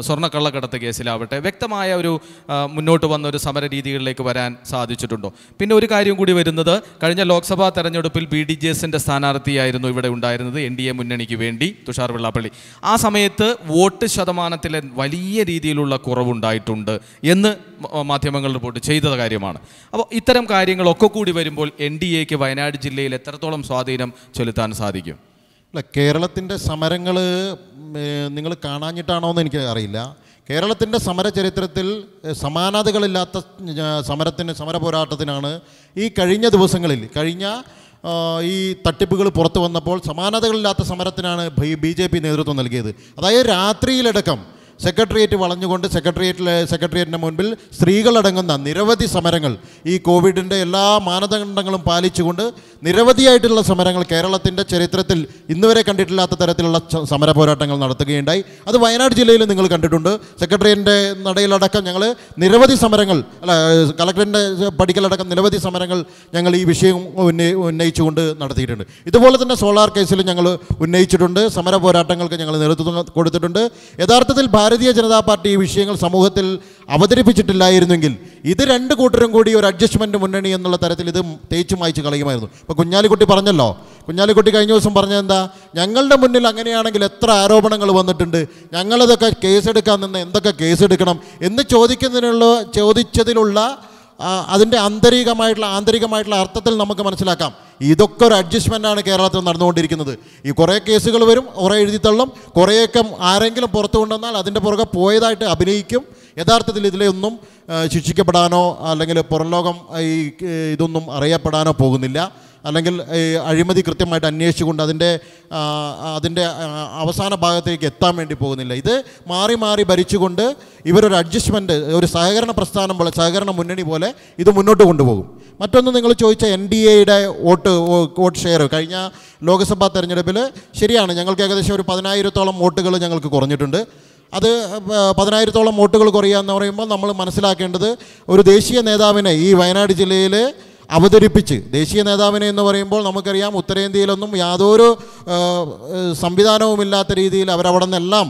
സ്വർണ്ണക്കള്ളക്കടത്ത് കേസിലാവട്ടെ വ്യക്തമായ ഒരു മുന്നോട്ട് വന്ന ഒരു സമര രീതികളിലേക്ക് വരാൻ സാധിച്ചിട്ടുണ്ടോ പിന്നെ ഒരു കാര്യം കൂടി വരുന്നത് കഴിഞ്ഞ ലോക്സഭാ തെരഞ്ഞെടുപ്പിൽ ബി ഡി ജെ എസിൻ്റെ സ്ഥാനാർത്ഥി സ്ഥാനാർത്ഥിയായിരുന്നു ഇവിടെ ഉണ്ടായിരുന്നത് എൻ ഡി എ മുന്നണിക്ക് വേണ്ടി തുഷാർ വെള്ളാപ്പള്ളി ആ സമയത്ത് വോട്ട് ശതമാനത്തിൽ വലിയ രീതിയിലുള്ള കുറവുണ്ടായിട്ടുണ്ട് എന്ന് മാധ്യമങ്ങൾ റിപ്പോർട്ട് ചെയ്ത കാര്യമാണ് അപ്പോൾ ഇത്തരം കാര്യങ്ങളൊക്കെ കൂടി വരുമ്പോൾ എൻ ഡി എക്ക് വയനാട് ജില്ലയിൽ എത്രത്തോളം സ്വാധീനം ചെലുത്താൻ സാധിക്കും അല്ല കേരളത്തിൻ്റെ സമരങ്ങൾ നിങ്ങൾ കാണാഞ്ഞിട്ടാണോ എന്ന് എനിക്ക് അറിയില്ല കേരളത്തിൻ്റെ സമര ചരിത്രത്തിൽ സമാനതകളില്ലാത്ത സമരത്തിന് സമര പോരാട്ടത്തിനാണ് ഈ കഴിഞ്ഞ ദിവസങ്ങളിൽ കഴിഞ്ഞ ഈ തട്ടിപ്പുകൾ പുറത്തു വന്നപ്പോൾ സമാനതകളില്ലാത്ത സമരത്തിനാണ് ബി ജെ പി നേതൃത്വം നൽകിയത് അതായത് രാത്രിയിലടക്കം സെക്രട്ടേറിയറ്റ് വളഞ്ഞുകൊണ്ട് സെക്രട്ടേറിയറ്റിലെ സെക്രട്ടേറിയറ്റിൻ്റെ മുൻപിൽ സ്ത്രീകളടങ്ങുന്ന നിരവധി സമരങ്ങൾ ഈ കോവിഡിൻ്റെ എല്ലാ മാനദണ്ഡങ്ങളും പാലിച്ചുകൊണ്ട് നിരവധിയായിട്ടുള്ള സമരങ്ങൾ കേരളത്തിൻ്റെ ചരിത്രത്തിൽ ഇന്നുവരെ കണ്ടിട്ടില്ലാത്ത തരത്തിലുള്ള സമര പോരാട്ടങ്ങൾ നടത്തുകയുണ്ടായി അത് വയനാട് ജില്ലയിൽ നിങ്ങൾ കണ്ടിട്ടുണ്ട് സെക്രട്ടേറിയറ്റിൻ്റെ നടയിലടക്കം ഞങ്ങൾ നിരവധി സമരങ്ങൾ അല്ല കളക്ടറിൻ്റെ പടിക്കലടക്കം നിരവധി സമരങ്ങൾ ഞങ്ങൾ ഈ വിഷയം ഉന്നയി ഉന്നയിച്ചുകൊണ്ട് നടത്തിയിട്ടുണ്ട് ഇതുപോലെ തന്നെ സോളാർ കേസിൽ ഞങ്ങൾ ഉന്നയിച്ചിട്ടുണ്ട് സമര പോരാട്ടങ്ങൾക്ക് ഞങ്ങൾ നേതൃത്വം കൊടുത്തിട്ടുണ്ട് യഥാർത്ഥത്തിൽ ഭാരതീയ ജനതാ പാർട്ടി ഈ വിഷയങ്ങൾ സമൂഹത്തിൽ അവതരിപ്പിച്ചിട്ടില്ലായിരുന്നെങ്കിൽ ഇത് രണ്ട് കൂട്ടരും കൂടി ഒരു അഡ്ജസ്റ്റ്മെൻറ്റ് മുന്നണി എന്നുള്ള തരത്തിൽ ഇത് തേച്ചു മായ്ച്ച് കളയുമായിരുന്നു ഇപ്പോൾ കുഞ്ഞാലിക്കുട്ടി പറഞ്ഞല്ലോ കുഞ്ഞാലിക്കുട്ടി കഴിഞ്ഞ ദിവസം പറഞ്ഞെന്താ എന്താ ഞങ്ങളുടെ മുന്നിൽ അങ്ങനെയാണെങ്കിൽ എത്ര ആരോപണങ്ങൾ വന്നിട്ടുണ്ട് ഞങ്ങളതൊക്കെ കേസെടുക്കാൻ നിന്ന് എന്തൊക്കെ കേസെടുക്കണം എന്ന് ചോദിക്കുന്നതിനുള്ള ചോദിച്ചതിലുള്ള അതിൻ്റെ ആന്തരികമായിട്ടുള്ള ആന്തരികമായിട്ടുള്ള അർത്ഥത്തിൽ നമുക്ക് മനസ്സിലാക്കാം ഇതൊക്കെ ഒരു അഡ്ജസ്റ്റ്മെൻറ്റാണ് കേരളത്തിൽ നടന്നുകൊണ്ടിരിക്കുന്നത് ഈ കുറേ കേസുകൾ വരും കുറേ എഴുതിത്തള്ളും കുറേയൊക്കെ ആരെങ്കിലും പുറത്തു കൊണ്ടുവന്നാൽ അതിൻ്റെ പുറകെ പോയതായിട്ട് അഭിനയിക്കും യഥാർത്ഥത്തിൽ ഇതിലെ ഒന്നും ശിക്ഷിക്കപ്പെടാനോ അല്ലെങ്കിൽ പുറംലോകം ഈ ഇതൊന്നും അറിയപ്പെടാനോ പോകുന്നില്ല അല്ലെങ്കിൽ അഴിമതി കൃത്യമായിട്ട് അന്വേഷിച്ചുകൊണ്ട് അതിൻ്റെ അതിൻ്റെ അവസാന ഭാഗത്തേക്ക് എത്താൻ വേണ്ടി പോകുന്നില്ല ഇത് മാറി മാറി ഭരിച്ചുകൊണ്ട് ഇവരൊരു അഡ്ജസ്റ്റ്മെൻറ്റ് ഒരു സഹകരണ പ്രസ്ഥാനം പോലെ സഹകരണ മുന്നണി പോലെ ഇത് മുന്നോട്ട് കൊണ്ടുപോകും മറ്റൊന്ന് നിങ്ങൾ ചോദിച്ച എൻ ഡി എയുടെ വോട്ട് വോട്ട് ഷെയർ കഴിഞ്ഞ ലോക്സഭാ തെരഞ്ഞെടുപ്പിൽ ശരിയാണ് ഞങ്ങൾക്ക് ഏകദേശം ഒരു പതിനായിരത്തോളം വോട്ടുകൾ ഞങ്ങൾക്ക് കുറഞ്ഞിട്ടുണ്ട് അത് പതിനായിരത്തോളം വോട്ടുകൾ കുറയുക എന്ന് പറയുമ്പോൾ നമ്മൾ മനസ്സിലാക്കേണ്ടത് ഒരു ദേശീയ നേതാവിനെ ഈ വയനാട് ജില്ലയിൽ അവതരിപ്പിച്ച് ദേശീയ നേതാവിനെ എന്ന് പറയുമ്പോൾ നമുക്കറിയാം ഉത്തരേന്ത്യയിലൊന്നും യാതൊരു സംവിധാനവുമില്ലാത്ത രീതിയിൽ അവരവിടെ നിന്നെല്ലാം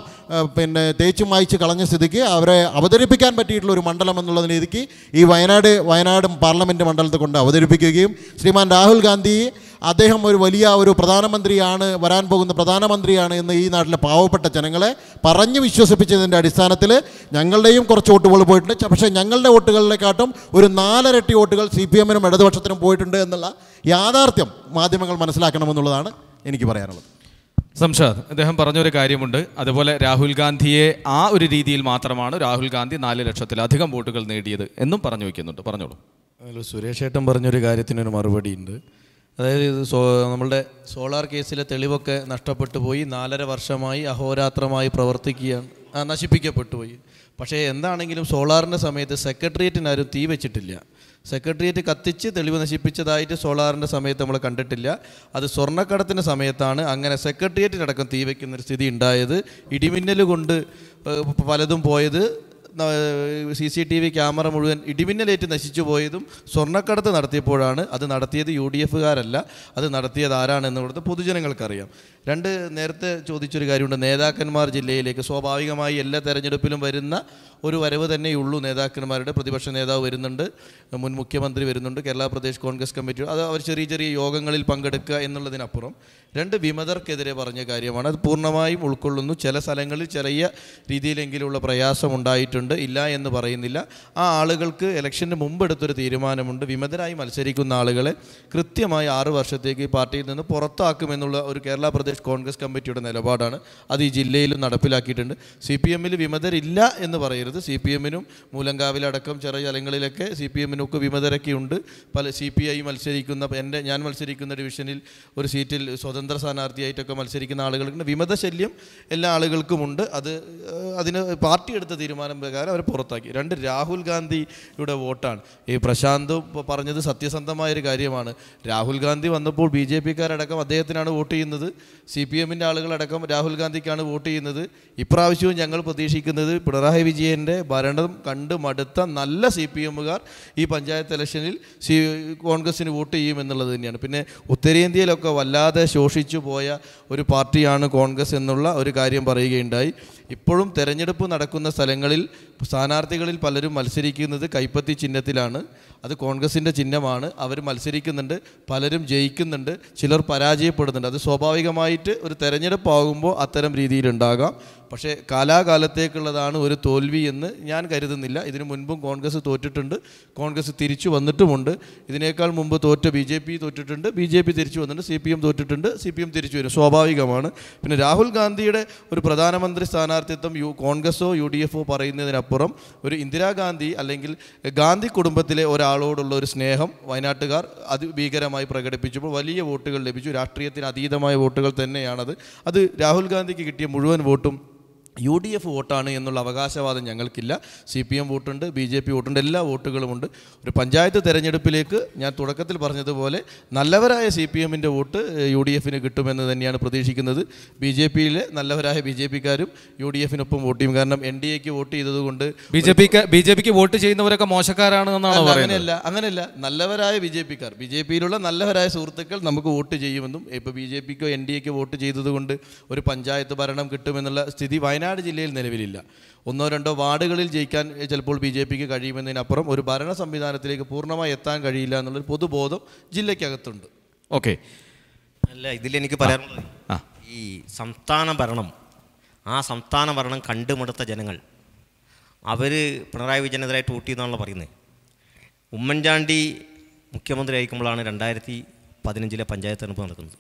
പിന്നെ തേച്ചു മായ്ച്ച് കളഞ്ഞ സ്ഥിതിക്ക് അവരെ അവതരിപ്പിക്കാൻ പറ്റിയിട്ടുള്ള ഒരു മണ്ഡലം എന്നുള്ള രീതിക്ക് ഈ വയനാട് വയനാട് പാർലമെൻറ്റ് മണ്ഡലത്തെ കൊണ്ട് അവതരിപ്പിക്കുകയും ശ്രീമാൻ രാഹുൽ ഗാന്ധിയെ അദ്ദേഹം ഒരു വലിയ ഒരു പ്രധാനമന്ത്രിയാണ് വരാൻ പോകുന്ന പ്രധാനമന്ത്രിയാണ് എന്ന് ഈ നാട്ടിലെ പാവപ്പെട്ട ജനങ്ങളെ പറഞ്ഞ് വിശ്വസിപ്പിച്ചതിൻ്റെ അടിസ്ഥാനത്തിൽ ഞങ്ങളുടെയും കുറച്ച് വോട്ടുകൾ പോയിട്ടുണ്ട് പക്ഷേ ഞങ്ങളുടെ വോട്ടുകളിലേക്കാട്ടും ഒരു നാലരട്ടി വോട്ടുകൾ സി പി എമ്മിനും ഇടതുപക്ഷത്തിനും പോയിട്ടുണ്ട് എന്നുള്ള യാഥാർത്ഥ്യം മാധ്യമങ്ങൾ മനസ്സിലാക്കണമെന്നുള്ളതാണ് എനിക്ക് പറയാനുള്ളത് സംഷാദ് അദ്ദേഹം പറഞ്ഞൊരു കാര്യമുണ്ട് അതുപോലെ രാഹുൽ ഗാന്ധിയെ ആ ഒരു രീതിയിൽ മാത്രമാണ് രാഹുൽ ഗാന്ധി നാല് ലക്ഷത്തിലധികം വോട്ടുകൾ നേടിയത് എന്നും പറഞ്ഞു വയ്ക്കുന്നുണ്ട് പറഞ്ഞോളൂ സുരേഷ് ഏട്ടൻ പറഞ്ഞൊരു കാര്യത്തിനൊരു മറുപടിയുണ്ട് അതായത് ഇത് സോ നമ്മളുടെ സോളാർ കേസിലെ തെളിവൊക്കെ നഷ്ടപ്പെട്ടു പോയി നാലര വർഷമായി അഹോരാത്രമായി പ്രവർത്തിക്കുകയാണ് നശിപ്പിക്കപ്പെട്ടു പോയി പക്ഷേ എന്താണെങ്കിലും സോളാറിൻ്റെ സമയത്ത് സെക്രട്ടേറിയറ്റിന് ആരും തീ വെച്ചിട്ടില്ല സെക്രട്ടേറിയറ്റ് കത്തിച്ച് തെളിവ് നശിപ്പിച്ചതായിട്ട് സോളാറിൻ്റെ സമയത്ത് നമ്മൾ കണ്ടിട്ടില്ല അത് സ്വർണ്ണക്കടത്തിൻ്റെ സമയത്താണ് അങ്ങനെ സെക്രട്ടേറിയറ്റിനടക്കം തീ വയ്ക്കുന്നൊരു സ്ഥിതി ഉണ്ടായത് ഇടിമിന്നൽ കൊണ്ട് പലതും പോയത് C C T V camera മുഴുവൻ ഇടിമിന്നലേറ്റ് നശിച്ചു പോയതും സ്വർണ്ണക്കടത്ത് നടത്തിയപ്പോഴാണ് അത് നടത്തിയത് യു ഡി എഫുകാരല്ല അത് നടത്തിയത് ആരാണെന്നുള്ളത് പൊതുജനങ്ങൾക്കറിയാം രണ്ട് നേരത്തെ ചോദിച്ചൊരു കാര്യമുണ്ട് നേതാക്കന്മാർ ജില്ലയിലേക്ക് സ്വാഭാവികമായി എല്ലാ തെരഞ്ഞെടുപ്പിലും വരുന്ന ഒരു വരവ് തന്നെയുള്ളൂ നേതാക്കന്മാരുടെ പ്രതിപക്ഷ നേതാവ് വരുന്നുണ്ട് മുൻ മുഖ്യമന്ത്രി വരുന്നുണ്ട് കേരള പ്രദേശ് കോൺഗ്രസ് കമ്മിറ്റി അത് അവർ ചെറിയ ചെറിയ യോഗങ്ങളിൽ പങ്കെടുക്കുക എന്നുള്ളതിനപ്പുറം രണ്ട് വിമതർക്കെതിരെ പറഞ്ഞ കാര്യമാണ് അത് പൂർണ്ണമായും ഉൾക്കൊള്ളുന്നു ചില സ്ഥലങ്ങളിൽ ചെറിയ രീതിയിലെങ്കിലുള്ള പ്രയാസം ഉണ്ടായിട്ടുണ്ട് ഇല്ല എന്ന് പറയുന്നില്ല ആ ആളുകൾക്ക് ഇലക്ഷന് മുമ്പ് എടുത്തൊരു തീരുമാനമുണ്ട് വിമതരായി മത്സരിക്കുന്ന ആളുകളെ കൃത്യമായി ആറു വർഷത്തേക്ക് ഈ പാർട്ടിയിൽ നിന്ന് പുറത്താക്കുമെന്നുള്ള ഒരു കേരള പ്രദേശ് കോൺഗ്രസ് കമ്മിറ്റിയുടെ നിലപാടാണ് അത് ഈ ജില്ലയിലും നടപ്പിലാക്കിയിട്ടുണ്ട് സി പി എമ്മിൽ വിമതരില്ല എന്ന് പറയരുത് സി പി എമ്മിനും മൂലങ്കാവിലടക്കം ചെറിയ സ്ഥലങ്ങളിലൊക്കെ സി പി എമ്മിനൊക്കെ വിമതരൊക്കെ ഉണ്ട് പല സി പി ഐ മത്സരിക്കുന്ന എൻ്റെ ഞാൻ മത്സരിക്കുന്ന ഡിവിഷനിൽ ഒരു സീറ്റിൽ സ്വതന്ത്ര സ്വതന്ത്ര സ്ഥാനാർത്ഥിയായിട്ടൊക്കെ മത്സരിക്കുന്ന ആളുകൾക്കുണ്ട് ശല്യം എല്ലാ ആളുകൾക്കുമുണ്ട് അത് അതിന് പാർട്ടി എടുത്ത തീരുമാനം പ്രകാരം അവരെ പുറത്താക്കി രണ്ട് രാഹുൽ ഗാന്ധിയുടെ വോട്ടാണ് ഈ പ്രശാന്ത് പറഞ്ഞത് സത്യസന്ധമായൊരു കാര്യമാണ് രാഹുൽ ഗാന്ധി വന്നപ്പോൾ ബി ജെ പിക്കാരടക്കം അദ്ദേഹത്തിനാണ് വോട്ട് ചെയ്യുന്നത് സി പി എമ്മിൻ്റെ ആളുകളടക്കം രാഹുൽ ഗാന്ധിക്കാണ് വോട്ട് ചെയ്യുന്നത് ഇപ്രാവശ്യവും ഞങ്ങൾ പ്രതീക്ഷിക്കുന്നത് പിണറായി വിജയൻ്റെ ഭരണം കണ്ട് മടുത്ത നല്ല സി പി എമ്മുകാർ ഈ പഞ്ചായത്ത് ഇലക്ഷനിൽ സി കോൺഗ്രസിന് വോട്ട് ചെയ്യുമെന്നുള്ളത് തന്നെയാണ് പിന്നെ ഉത്തരേന്ത്യയിലൊക്കെ വല്ലാതെ സോഷ്യൽ ശോഷിച്ചു പോയ ഒരു പാർട്ടിയാണ് കോൺഗ്രസ് എന്നുള്ള ഒരു കാര്യം പറയുകയുണ്ടായി ഇപ്പോഴും തെരഞ്ഞെടുപ്പ് നടക്കുന്ന സ്ഥലങ്ങളിൽ സ്ഥാനാർത്ഥികളിൽ പലരും മത്സരിക്കുന്നത് കൈപ്പത്തി ചിഹ്നത്തിലാണ് അത് കോൺഗ്രസിൻ്റെ ചിഹ്നമാണ് അവർ മത്സരിക്കുന്നുണ്ട് പലരും ജയിക്കുന്നുണ്ട് ചിലർ പരാജയപ്പെടുന്നുണ്ട് അത് സ്വാഭാവികമായിട്ട് ഒരു തെരഞ്ഞെടുപ്പാകുമ്പോൾ അത്തരം രീതിയിലുണ്ടാകാം പക്ഷേ കാലാകാലത്തേക്കുള്ളതാണ് ഒരു തോൽവി എന്ന് ഞാൻ കരുതുന്നില്ല ഇതിനു മുൻപും കോൺഗ്രസ് തോറ്റിട്ടുണ്ട് കോൺഗ്രസ് തിരിച്ചു വന്നിട്ടുമുണ്ട് ഇതിനേക്കാൾ മുമ്പ് തോറ്റ ബി ജെ പി തോറ്റിട്ടുണ്ട് ബി ജെ പി തിരിച്ചു വന്നിട്ടുണ്ട് സി പി എം തോറ്റിട്ടുണ്ട് സി പി എം തിരിച്ചു വരും സ്വാഭാവികമാണ് പിന്നെ രാഹുൽ ഗാന്ധിയുടെ ഒരു പ്രധാനമന്ത്രി സ്ഥാനാർത്ഥിത്വം യു കോൺഗ്രസോ യു ഡി എഫോ പറയുന്നതിനപ്പുറം ഒരു ഇന്ദിരാഗാന്ധി അല്ലെങ്കിൽ ഗാന്ധി കുടുംബത്തിലെ ഒരാളോടുള്ള ഒരു സ്നേഹം വയനാട്ടുകാർ അതിഭീകരമായി പ്രകടിപ്പിച്ചപ്പോൾ വലിയ വോട്ടുകൾ ലഭിച്ചു രാഷ്ട്രീയത്തിന് അതീതമായ വോട്ടുകൾ തന്നെയാണത് അത് രാഹുൽ ഗാന്ധിക്ക് കിട്ടിയ മുഴുവൻ വോട്ടും യു ഡി എഫ് വോട്ടാണ് എന്നുള്ള അവകാശവാദം ഞങ്ങൾക്കില്ല സി പി എം വോട്ടുണ്ട് ബി ജെ പി വോട്ടുണ്ട് എല്ലാ വോട്ടുകളുമുണ്ട് ഒരു പഞ്ചായത്ത് തെരഞ്ഞെടുപ്പിലേക്ക് ഞാൻ തുടക്കത്തിൽ പറഞ്ഞതുപോലെ നല്ലവരായ സി പി എമ്മിൻ്റെ വോട്ട് യു ഡി എഫിന് കിട്ടുമെന്ന് തന്നെയാണ് പ്രതീക്ഷിക്കുന്നത് ബി ജെ പിയിലെ നല്ലവരായ ബി ജെ പിക്കാരും യു ഡി എഫിനൊപ്പം വോട്ട് ചെയ്യും കാരണം എൻ ഡി എക്ക് വോട്ട് ചെയ്തതുകൊണ്ട് ബി ജെ പിക്ക് ബി ജെ പിക്ക് വോട്ട് ചെയ്യുന്നവരൊക്കെ മോശക്കാരാണെന്നാണ് അങ്ങനെയല്ല അങ്ങനെയല്ല നല്ലവരായ ബി ജെ പിക്കാർ ബി ജെ പിയിലുള്ള നല്ലവരായ സുഹൃത്തുക്കൾ നമുക്ക് വോട്ട് ചെയ്യുമെന്നും ഇപ്പോൾ ബി ജെ പിക്കോ എൻ ഡി എക്ക് വോട്ട് ചെയ്തതുകൊണ്ട് ഒരു പഞ്ചായത്ത് ഭരണം കിട്ടുമെന്നുള്ള സ്ഥിതി വയനാട് വയനാട് ജില്ലയിൽ നിലവിലില്ല ഒന്നോ രണ്ടോ വാർഡുകളിൽ ജയിക്കാൻ ചിലപ്പോൾ ബി ജെ പിക്ക് കഴിയുമെന്നതിനപ്പുറം ഒരു ഭരണ സംവിധാനത്തിലേക്ക് പൂർണ്ണമായി എത്താൻ കഴിയില്ല എന്നുള്ളൊരു പൊതുബോധം ജില്ലയ്ക്കകത്തുണ്ട് ഓക്കെ അല്ല ഇതിലെനിക്ക് പറയാനുള്ളത് ഈ സംസ്ഥാന ഭരണം ആ സംസ്ഥാന ഭരണം കണ്ടുമുടുത്ത ജനങ്ങൾ അവർ പിണറായി വിജയനെതിരായിട്ട് വോട്ട് ചെയ്യുന്നതാണല്ലോ പറയുന്നത് ഉമ്മൻചാണ്ടി മുഖ്യമന്ത്രി ആയിരിക്കുമ്പോഴാണ് രണ്ടായിരത്തി പതിനഞ്ചിലെ പഞ്ചായത്ത് തെരഞ്ഞെടുപ്പ് നടക്കുന്നത്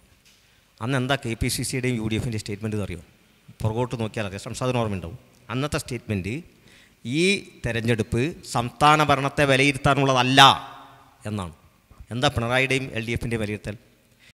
അന്ന് എന്താ കെ പി സി സിയുടെയും യു ഡി എഫിൻ്റെ സ്റ്റേറ്റ്മെൻറ്റ് അറിയുമോ പുറകോട്ട് നോക്കിയാലൊക്കെ ഓർമ്മ ഓർമ്മയുണ്ടാവും അന്നത്തെ സ്റ്റേറ്റ്മെൻറ്റ് ഈ തെരഞ്ഞെടുപ്പ് സംസ്ഥാന ഭരണത്തെ വിലയിരുത്താനുള്ളതല്ല എന്നാണ് എന്താ പിണറായിയുടെയും എൽ ഡി എഫിൻ്റെയും വിലയിരുത്തൽ